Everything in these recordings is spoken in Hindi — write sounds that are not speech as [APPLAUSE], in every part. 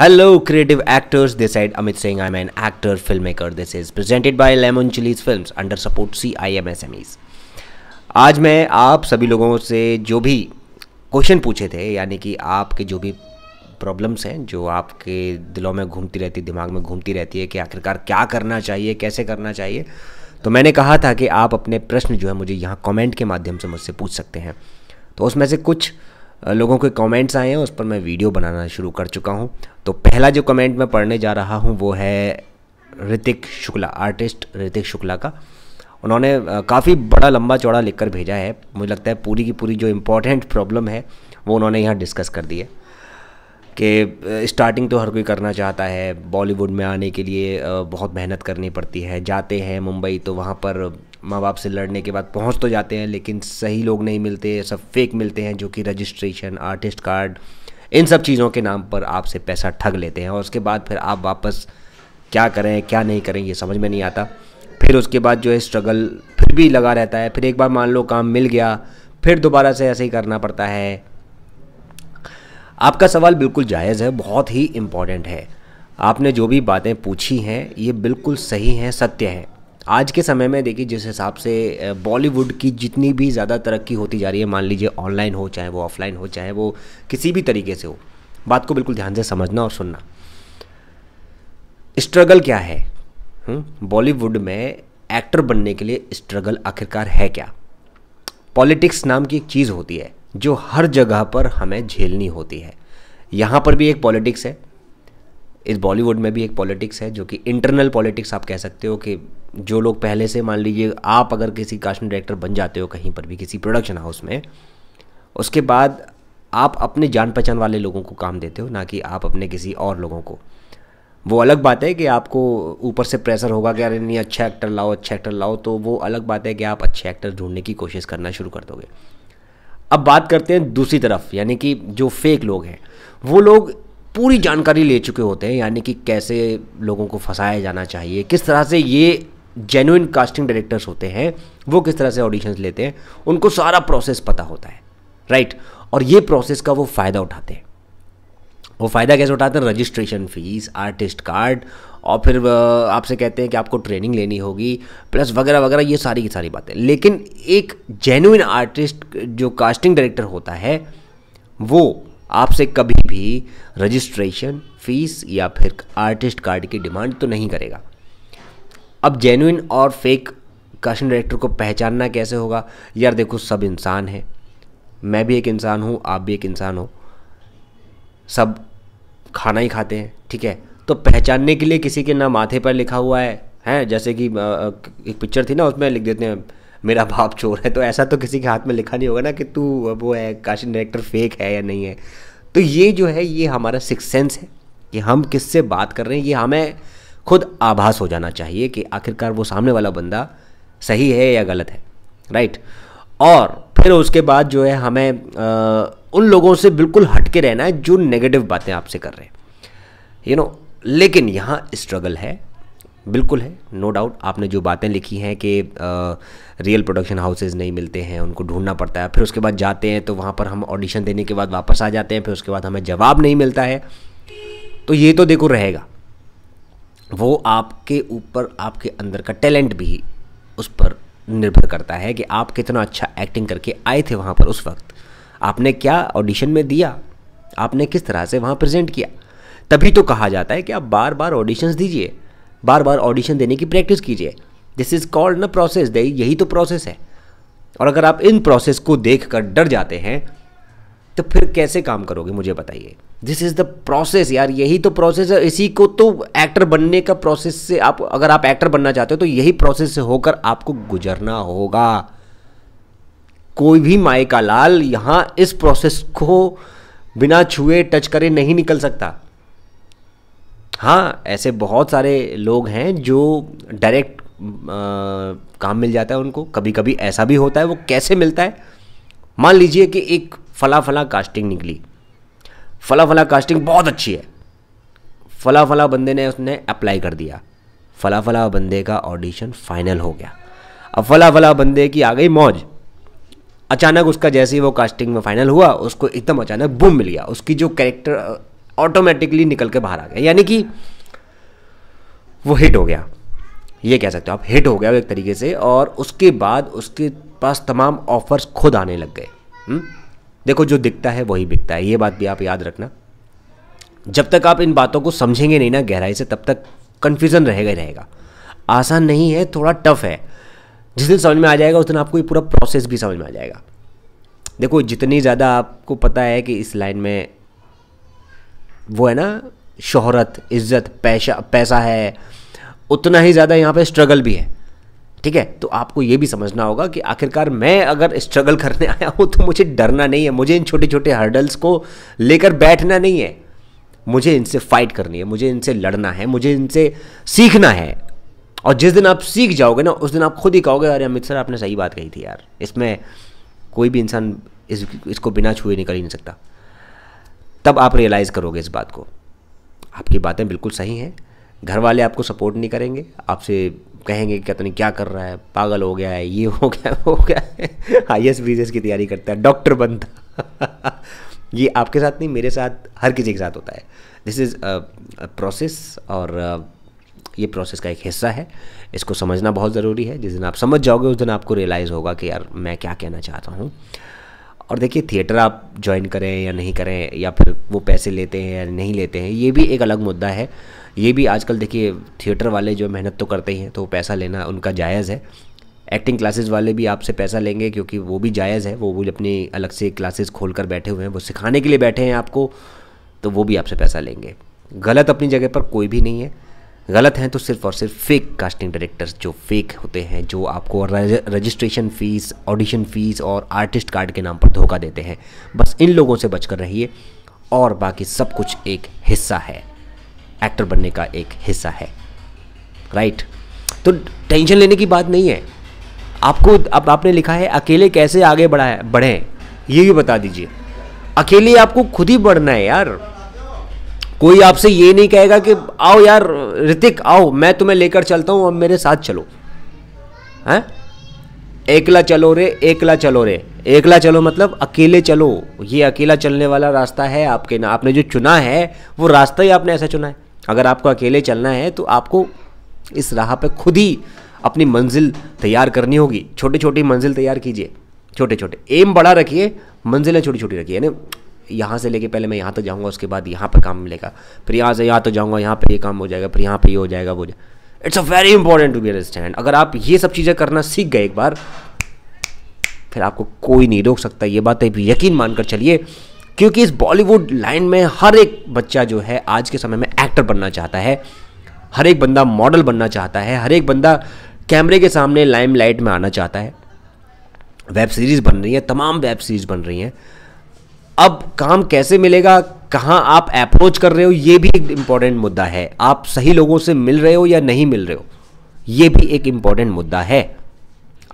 Hello I am an actor film maker this is presented by Lemon Chillies film under support C I M S M is आज मैं आप सभी लोगों से जो भी क्वेश्चन पूछे थे यानी कि आपके जो भी प्रॉब्लम्स हैं जो आपके दिलों में घूमती रहती दिमाग में घूमती रहती है कि आखिरकार क्या करना चाहिए कैसे करना चाहिए तो मैंने कहा था कि आप अपने प्रश्न जो है मुझे यहाँ कमेंट के माध्यम से मुझसे पूछ सकते हैं तो उसमें से कुछ लोगों के कमेंट्स आए हैं उस पर मैं वीडियो बनाना शुरू कर चुका हूँ तो पहला जो कमेंट मैं पढ़ने जा रहा हूँ वो है ऋतिक शुक्ला आर्टिस्ट ऋतिक शुक्ला का उन्होंने काफ़ी बड़ा लंबा चौड़ा लिख कर भेजा है मुझे लगता है पूरी की पूरी जो इम्पोर्टेंट प्रॉब्लम है वो उन्होंने यहाँ डिस्कस कर दी है कि स्टार्टिंग तो हर कोई करना चाहता है बॉलीवुड में आने के लिए बहुत मेहनत करनी पड़ती है जाते हैं मुंबई तो वहाँ पर माँ बाप से लड़ने के बाद पहुँच तो जाते हैं लेकिन सही लोग नहीं मिलते सब फेक मिलते हैं जो कि रजिस्ट्रेशन आर्टिस्ट कार्ड इन सब चीज़ों के नाम पर आपसे पैसा ठग लेते हैं और उसके बाद फिर आप वापस क्या करें क्या नहीं करें ये समझ में नहीं आता फिर उसके बाद जो है स्ट्रगल फिर भी लगा रहता है फिर एक बार मान लो काम मिल गया फिर दोबारा से ऐसे ही करना पड़ता है आपका सवाल बिल्कुल जायज़ है बहुत ही इम्पॉर्टेंट है आपने जो भी बातें पूछी हैं ये बिल्कुल सही हैं सत्य हैं आज के समय में देखिए जिस हिसाब से बॉलीवुड की जितनी भी ज़्यादा तरक्की होती जा रही है मान लीजिए ऑनलाइन हो चाहे वो ऑफलाइन हो चाहे वो किसी भी तरीके से हो बात को बिल्कुल ध्यान से समझना और सुनना स्ट्रगल क्या है हम्म, बॉलीवुड में एक्टर बनने के लिए स्ट्रगल आखिरकार है क्या पॉलिटिक्स नाम की एक चीज़ होती है जो हर जगह पर हमें झेलनी होती है यहाँ पर भी एक पॉलिटिक्स है इस बॉलीवुड में भी एक पॉलिटिक्स है जो कि इंटरनल पॉलिटिक्स आप कह सकते हो कि जो लोग पहले से मान लीजिए आप अगर किसी कास्टिंग डायरेक्टर बन जाते हो कहीं पर भी किसी प्रोडक्शन हाउस में उसके बाद आप अपने जान पहचान वाले लोगों को काम देते हो ना कि आप अपने किसी और लोगों को वो अलग बात है कि आपको ऊपर से प्रेशर होगा कि अरे नहीं अच्छा एक्टर लाओ अच्छा एक्टर लाओ तो वो अलग बात है कि आप अच्छे एक्टर ढूंढने की कोशिश करना शुरू कर दोगे अब बात करते हैं दूसरी तरफ यानी कि जो फेक लोग हैं वो लोग पूरी जानकारी ले चुके होते हैं यानी कि कैसे लोगों को फंसाया जाना चाहिए किस तरह से ये जेनुइन कास्टिंग डायरेक्टर्स होते हैं वो किस तरह से ऑडिशंस लेते हैं उनको सारा प्रोसेस पता होता है राइट और ये प्रोसेस का वो फ़ायदा उठाते हैं वो फ़ायदा कैसे उठाते हैं रजिस्ट्रेशन फ़ीस आर्टिस्ट कार्ड और फिर आपसे कहते हैं कि आपको ट्रेनिंग लेनी होगी प्लस वगैरह वगैरह ये सारी की सारी बातें लेकिन एक जेनुइन आर्टिस्ट जो कास्टिंग डायरेक्टर होता है वो आपसे कभी भी रजिस्ट्रेशन फीस या फिर आर्टिस्ट कार्ड की डिमांड तो नहीं करेगा अब जेन्यून और फेक कास्टिंग डायरेक्टर को पहचानना कैसे होगा यार देखो सब इंसान है मैं भी एक इंसान हूँ आप भी एक इंसान हो सब खाना ही खाते हैं ठीक है तो पहचानने के लिए किसी के ना माथे पर लिखा हुआ है हैं जैसे कि एक पिक्चर थी ना उसमें लिख देते हैं मेरा बाप चोर है तो ऐसा तो किसी के हाथ में लिखा नहीं होगा ना कि तू वो है काशी डायरेक्टर फेक है या नहीं है तो ये जो है ये हमारा सिक्स सेंस है कि हम किससे बात कर रहे हैं ये हमें खुद आभास हो जाना चाहिए कि आखिरकार वो सामने वाला बंदा सही है या गलत है राइट और फिर उसके बाद जो है हमें आ, उन लोगों से बिल्कुल हटके रहना है जो नेगेटिव बातें आपसे कर रहे हैं यू नो लेकिन यहाँ स्ट्रगल है बिल्कुल है नो no डाउट आपने जो बातें लिखी हैं कि रियल प्रोडक्शन हाउसेज नहीं मिलते हैं उनको ढूंढना पड़ता है फिर उसके बाद जाते हैं तो वहाँ पर हम ऑडिशन देने के बाद वापस आ जाते हैं फिर उसके बाद हमें जवाब नहीं मिलता है तो ये तो देखो रहेगा वो आपके ऊपर आपके अंदर का टैलेंट भी उस पर निर्भर करता है कि आप कितना अच्छा एक्टिंग करके आए थे वहाँ पर उस वक्त आपने क्या ऑडिशन में दिया आपने किस तरह से वहाँ प्रेजेंट किया तभी तो कहा जाता है कि आप बार बार ऑडिशंस दीजिए बार बार ऑडिशन देने की प्रैक्टिस कीजिए दिस इज़ कॉल्ड न प्रोसेस दे यही तो प्रोसेस है और अगर आप इन प्रोसेस को देख कर डर जाते हैं तो फिर कैसे काम करोगे मुझे बताइए दिस इज़ द प्रोसेस यार यही तो प्रोसेस है इसी को तो एक्टर बनने का प्रोसेस से आप अगर आप एक्टर बनना चाहते हो तो यही प्रोसेस से होकर आपको गुजरना होगा कोई भी माए का लाल यहाँ इस प्रोसेस को बिना छुए टच करे नहीं निकल सकता हाँ ऐसे बहुत सारे लोग हैं जो डायरेक्ट काम मिल जाता है उनको कभी कभी ऐसा भी होता है वो कैसे मिलता है मान लीजिए कि एक फला फला कास्टिंग निकली फला फला कास्टिंग बहुत अच्छी है फला फला बंदे ने उसने अप्लाई कर दिया फला फला बंदे का ऑडिशन फाइनल हो गया अब फला फला बंदे की आ गई मौज अचानक उसका जैसे ही वो कास्टिंग में फाइनल हुआ उसको एकदम अचानक बूम मिल गया उसकी जो कैरेक्टर ऑटोमेटिकली निकल के बाहर आ गया यानी कि वो हिट हो गया ये कह सकते हो आप हिट हो गया एक तरीके से और उसके बाद उसके पास तमाम ऑफर्स खुद आने लग गए हम्म? देखो जो दिखता है वही बिकता है ये बात भी आप याद रखना जब तक आप इन बातों को समझेंगे नहीं ना गहराई से तब तक कन्फ्यूज़न रहेगा ही रहेगा आसान नहीं है थोड़ा टफ है जिस दिन समझ में आ जाएगा उस दिन आपको ये पूरा प्रोसेस भी समझ में आ जाएगा देखो जितनी ज़्यादा आपको पता है कि इस लाइन में वो है ना शोहरत इज्जत पैसा पैसा है उतना ही ज़्यादा यहाँ पे स्ट्रगल भी है ठीक है तो आपको ये भी समझना होगा कि आखिरकार मैं अगर स्ट्रगल करने आया हूँ तो मुझे डरना नहीं है मुझे इन छोटे छोटे हर्डल्स को लेकर बैठना नहीं है मुझे इनसे फाइट करनी है मुझे इनसे लड़ना है मुझे इनसे सीखना है और जिस दिन आप सीख जाओगे ना उस दिन आप खुद ही कहोगे अरे अमित सर आपने सही बात कही थी यार इसमें कोई भी इंसान इस इसको बिना छुए निकल ही नहीं सकता तब आप रियलाइज़ करोगे इस बात को आपकी बातें बिल्कुल सही हैं घर वाले आपको सपोर्ट नहीं करेंगे आपसे कहेंगे कि पता नहीं क्या कर रहा है पागल हो गया है ये हो गया [LAUGHS] हो गया है आई एस बी की तैयारी करता है डॉक्टर बनता [LAUGHS] ये आपके साथ नहीं मेरे साथ हर किसी के साथ होता है दिस इज़ प्रोसेस और uh, ये प्रोसेस का एक हिस्सा है इसको समझना बहुत ज़रूरी है जिस दिन आप समझ जाओगे उस दिन आपको रियलाइज़ होगा कि यार मैं क्या कहना चाहता हूँ और देखिए थिएटर आप ज्वाइन करें या नहीं करें या फिर वो पैसे लेते हैं या नहीं लेते हैं ये भी एक अलग मुद्दा है ये भी आजकल देखिए थिएटर वाले जो मेहनत तो करते ही हैं तो पैसा लेना उनका जायज़ है एक्टिंग क्लासेस वाले भी आपसे पैसा लेंगे क्योंकि वो भी जायज़ है वो भी अपनी अलग से क्लासेस खोल कर बैठे हुए हैं वो सिखाने के लिए बैठे हैं आपको तो वो भी आपसे पैसा लेंगे गलत अपनी जगह पर कोई भी नहीं है गलत हैं तो सिर्फ और सिर्फ फेक कास्टिंग डायरेक्टर्स जो फेक होते हैं जो आपको रजिस्ट्रेशन फ़ीस ऑडिशन फ़ीस और आर्टिस्ट कार्ड के नाम पर धोखा देते हैं बस इन लोगों से बचकर रहिए और बाकी सब कुछ एक हिस्सा है एक्टर बनने का एक हिस्सा है राइट तो टेंशन लेने की बात नहीं है आपको अब आपने लिखा है अकेले कैसे आगे बढ़ाए बढ़ें ये भी बता दीजिए अकेले आपको खुद ही बढ़ना है यार कोई आपसे ये नहीं कहेगा कि आओ यार ऋतिक आओ मैं तुम्हें लेकर चलता हूँ अब मेरे साथ चलो हैं एकला चलो रे एकला चलो रे एकला चलो मतलब अकेले चलो ये अकेला चलने वाला रास्ता है आपके ना आपने जो चुना है वो रास्ता ही आपने ऐसा चुना है अगर आपको अकेले चलना है तो आपको इस राह पे खुद ही अपनी मंजिल तैयार करनी होगी छोटी छोटी मंजिल तैयार कीजिए छोटे छोटे एम बड़ा रखिए मंजिलें छोटी छोटी रखिए यानी यहाँ से लेके पहले मैं यहाँ तक तो जाऊँगा उसके बाद यहाँ पर काम मिलेगा फिर यहाँ से यहाँ तो जाऊँगा यहाँ पर ये काम हो जाएगा फिर यहाँ पर ये हो जाएगा वो it's a very important to be understand अगर आप ये सब चीज़ें करना सीख गए एक बार फिर आपको कोई नहीं रोक सकता ये बात है यकीन मानकर चलिए क्योंकि इस बॉलीवुड लाइन में हर एक बच्चा जो है आज के समय में एक्टर बनना चाहता है हर एक बंदा मॉडल बनना चाहता है हर एक बंदा कैमरे के सामने लाइमलाइट में आना चाहता है वेब सीरीज़ बन रही है तमाम वेब सीरीज़ बन रही हैं अब काम कैसे मिलेगा कहाँ आप अप्रोच कर रहे हो ये भी एक इम्पॉर्टेंट मुद्दा है आप सही लोगों से मिल रहे हो या नहीं मिल रहे हो ये भी एक इम्पॉर्टेंट मुद्दा है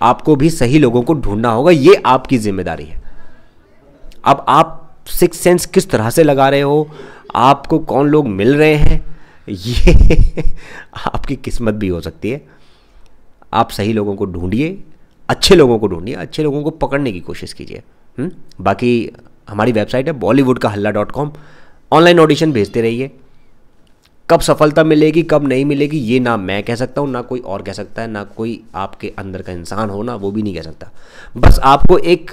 आपको भी सही लोगों को ढूंढना होगा ये आपकी जिम्मेदारी है अब आप सिक्स सेंस किस तरह से लगा रहे हो आपको कौन लोग मिल रहे हैं ये [LAUGHS] आपकी किस्मत भी हो सकती है आप सही लोगों को ढूंढिए अच्छे लोगों को ढूंढिए अच्छे लोगों को पकड़ने की कोशिश कीजिए हम्म? बाकी हमारी वेबसाइट है बॉलीवुड का हल्ला डॉट कॉम ऑनलाइन ऑडिशन भेजते रहिए कब सफलता मिलेगी कब नहीं मिलेगी ये ना मैं कह सकता हूँ ना कोई और कह सकता है ना कोई आपके अंदर का इंसान हो ना वो भी नहीं कह सकता बस आपको एक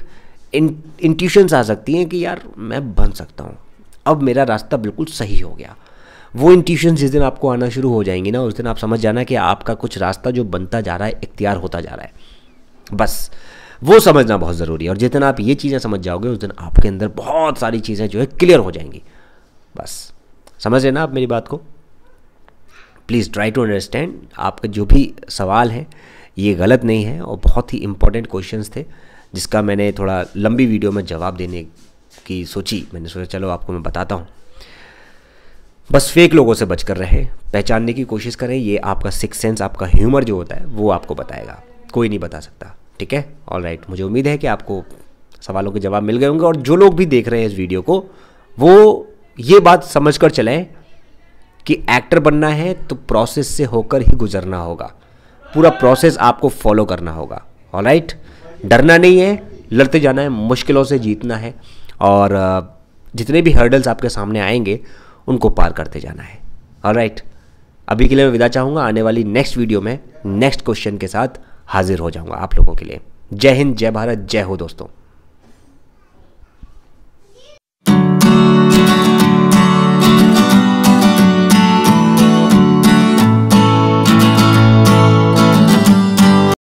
इंट्यूशंस आ सकती हैं कि यार मैं बन सकता हूँ अब मेरा रास्ता बिल्कुल सही हो गया वो इंट्यूशन जिस दिन आपको आना शुरू हो जाएंगी ना उस दिन आप समझ जाना कि आपका कुछ रास्ता जो बनता जा रहा है इख्तियार होता जा रहा है बस वो समझना बहुत ज़रूरी है और जितना आप ये चीज़ें समझ जाओगे उस दिन आपके अंदर बहुत सारी चीज़ें जो है क्लियर हो जाएंगी बस समझ लेना आप मेरी बात को प्लीज़ ट्राई टू अंडरस्टैंड आपका जो भी सवाल है ये गलत नहीं है और बहुत ही इंपॉर्टेंट क्वेश्चंस थे जिसका मैंने थोड़ा लंबी वीडियो में जवाब देने की सोची मैंने सोचा चलो आपको मैं बताता हूँ बस फेक लोगों से बचकर रहे पहचानने की कोशिश करें ये आपका सिक्स सेंस आपका ह्यूमर जो होता है वो आपको बताएगा कोई नहीं बता सकता ठीक है ऑल राइट मुझे उम्मीद है कि आपको सवालों के जवाब मिल गए होंगे और जो लोग भी देख रहे हैं इस वीडियो को वो ये बात समझ कर चलें कि एक्टर बनना है तो प्रोसेस से होकर ही गुजरना होगा पूरा प्रोसेस आपको फॉलो करना होगा ऑल राइट डरना नहीं है लड़ते जाना है मुश्किलों से जीतना है और जितने भी हर्डल्स आपके सामने आएंगे उनको पार करते जाना है ऑल राइट अभी के लिए मैं विदा चाहूँगा आने वाली नेक्स्ट वीडियो में नेक्स्ट क्वेश्चन के साथ हाजिर हो जाऊंगा आप लोगों के लिए जय हिंद जय भारत जय हो दोस्तों